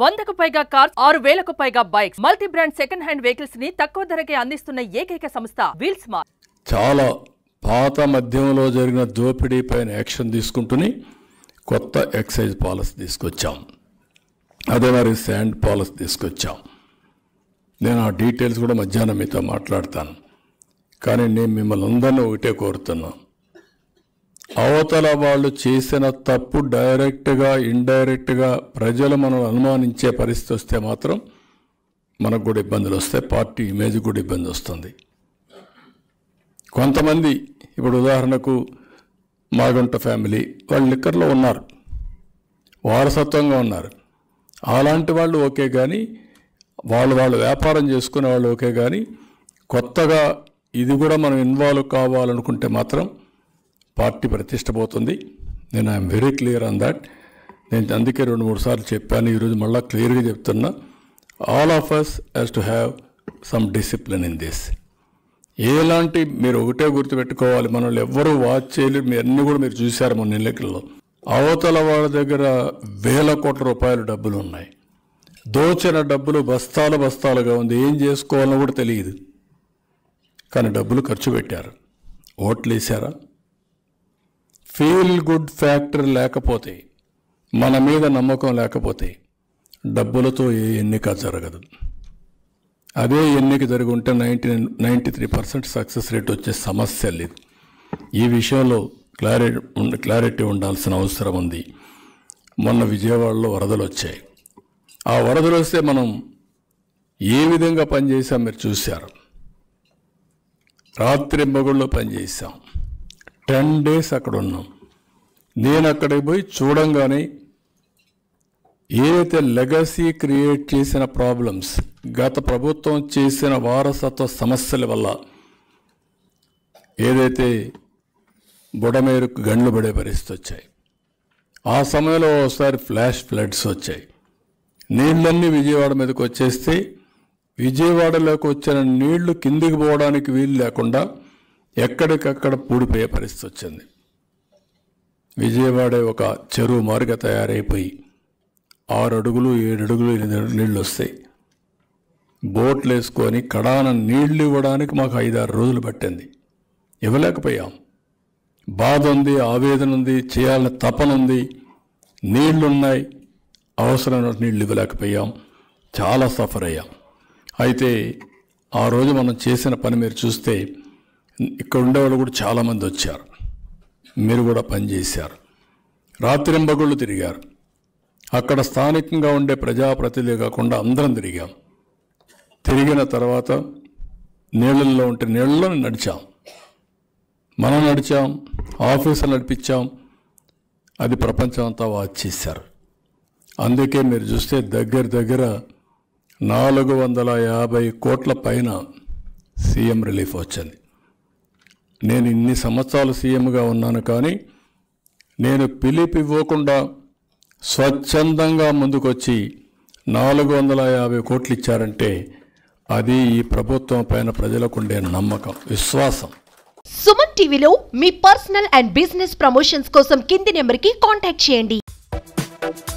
వందకు పైగా కార్స్ ఆరు వేలకు పైగా bikes multi brand second hand vehicles ని తక్కువ ధరకే అందిస్తున్న ఏకైక సంస్థ వీల్స్ మార్ చాలా పాత మధ్యంలో జరిగిన దోపిడీ పైన యాక్షన్ తీసుకుంటూనే కొత్త ఎక్సైజ్ పాలసీ తీసుకొచ్చాం అదే మరి శాండ్ పాలసీ తీసుకొచ్చాం నేను ఆ డీటెయిల్స్ కూడా మధ్యాహ్నం మీతో మాట్లాడతాను కానీ నేను మిమ్మల్ని అందరినీ ఒకటే కోరుతున్నాను అవతల వాళ్ళు చేసిన తప్పు డైరెక్ట్గా ఇండైరెక్ట్గా ప్రజలు మనం అనుమానించే పరిస్థితి వస్తే మాత్రం మనకు కూడా ఇబ్బందులు వస్తాయి పార్టీ ఇమేజ్ కూడా ఇబ్బంది వస్తుంది కొంతమంది ఇప్పుడు ఉదాహరణకు మాగంట ఫ్యామిలీ వాళ్ళు లిక్కర్లో ఉన్నారు వారసత్వంగా ఉన్నారు అలాంటి వాళ్ళు ఓకే కానీ వాళ్ళు వాళ్ళు వ్యాపారం చేసుకునే వాళ్ళు ఓకే కానీ కొత్తగా ఇది కూడా మనం ఇన్వాల్వ్ కావాలనుకుంటే మాత్రం పార్టీ ప్రతిష్టపోతుంది నేను I'm very clear on that నేను అందుకే రెండు మూడు సార్లు చెప్పాను ఈరోజు మళ్ళీ క్లియర్గా చెప్తున్నా all of us has to have some discipline in this ఎలాంటి మీరు ఒకటే గుర్తుపెట్టుకోవాలి మనల్ని ఎవరు వాచ్ చేయలేరు మీ అన్నీ కూడా మీరు చూశారు మన ఎన్నికల్లో అవతల వాళ్ళ దగ్గర వేల కోట్ల రూపాయలు డబ్బులు ఉన్నాయి దోచిన డబ్బులు బస్తాలు బస్తాలుగా ఉంది ఏం చేసుకోవాలో కూడా తెలియదు కానీ డబ్బులు ఖర్చు పెట్టారు ఓట్లు వేసారా ఫీల్ గుడ్ ఫ్యాక్టర్ లేకపోతే మన మీద నమ్మకం లేకపోతే డబ్బులతో ఏ ఎన్నిక జరగదు అదే ఎన్నిక జరిగి ఉంటే ninety ninety three percent success rate వచ్చే సమస్య లేదు ఈ విషయంలో క్లారిటీ క్లారిటీ ఉండాల్సిన అవసరం ఉంది మొన్న విజయవాడలో వరదలు వచ్చాయి ఆ వరదలు వస్తే మనం ఏ విధంగా పనిచేసాం మీరు చూశారు రాత్రి మగుళ్ళు పనిచేసాం టెన్ డేస్ అక్కడ ఉన్నాం నేను అక్కడికి పోయి చూడంగానే ఏదైతే లెగసీ క్రియేట్ చేసిన ప్రాబ్లమ్స్ గత ప్రభుత్వం చేసిన వారసత్వ సమస్యల వల్ల ఏదైతే బుడమేరుకు గండ్లు పడే పరిస్థితి వచ్చాయి ఆ సమయంలో ఒకసారి ఫ్లాష్ ఫ్లడ్స్ వచ్చాయి నీళ్ళన్నీ విజయవాడ మీదకి వచ్చేస్తే విజయవాడలోకి వచ్చిన నీళ్లు కిందికి పోవడానికి వీలు లేకుండా ఎక్కడికక్కడ పూడిపోయే పరిస్థితి వచ్చింది విజయవాడ ఒక చెరువు మార్గ తయారైపోయి ఆరు అడుగులు ఏడు అడుగులు ఎనిమిది నీళ్ళు వస్తాయి బోట్లు వేసుకొని కడాన నీళ్లు ఇవ్వడానికి మాకు ఐదారు రోజులు పట్టింది ఇవ్వలేకపోయాం బాధ ఉంది ఆవేదన ఉంది చేయాలని తపన ఉంది నీళ్లున్నాయి అవసరమైన నీళ్ళు ఇవ్వలేకపోయాం చాలా సఫర్ అయ్యాం అయితే ఆ రోజు మనం చేసిన పని మీరు చూస్తే ఇక్కడ ఉండేవాళ్ళు కూడా చాలామంది వచ్చారు మీరు కూడా పనిచేశారు రాత్రింబగుళ్ళు తిరిగారు అక్కడ స్థానికంగా ఉండే ప్రజాప్రతినిధి కాకుండా అందరం తిరిగాం తిరిగిన తర్వాత నీళ్ళల్లో ఉంటే నీళ్ళలో నడిచాం మనం నడిచాం ఆఫీసులు నడిపించాం అది ప్రపంచం అంతా వాచ్ చేశారు అందుకే మీరు చూస్తే దగ్గర దగ్గర నాలుగు వందల యాభై కోట్ల పైన సీఎం రిలీఫ్ వచ్చింది నేను ఇన్ని సంవత్సరాలు సీఎంగా ఉన్నాను కానీ నేను పిలిపి ఇవ్వకుండా స్వచ్ఛందంగా ముందుకొచ్చి నాలుగు వందల యాభై కోట్లు ఇచ్చారంటే అది ఈ ప్రభుత్వం పైన ఉండే నమ్మకం విశ్వాసం సుమన్ టీవీలో మీ పర్సనల్ అండ్ బిజినెస్ ప్రమోషన్స్ కోసం కింది నెంబర్కి కాంటాక్ట్ చేయండి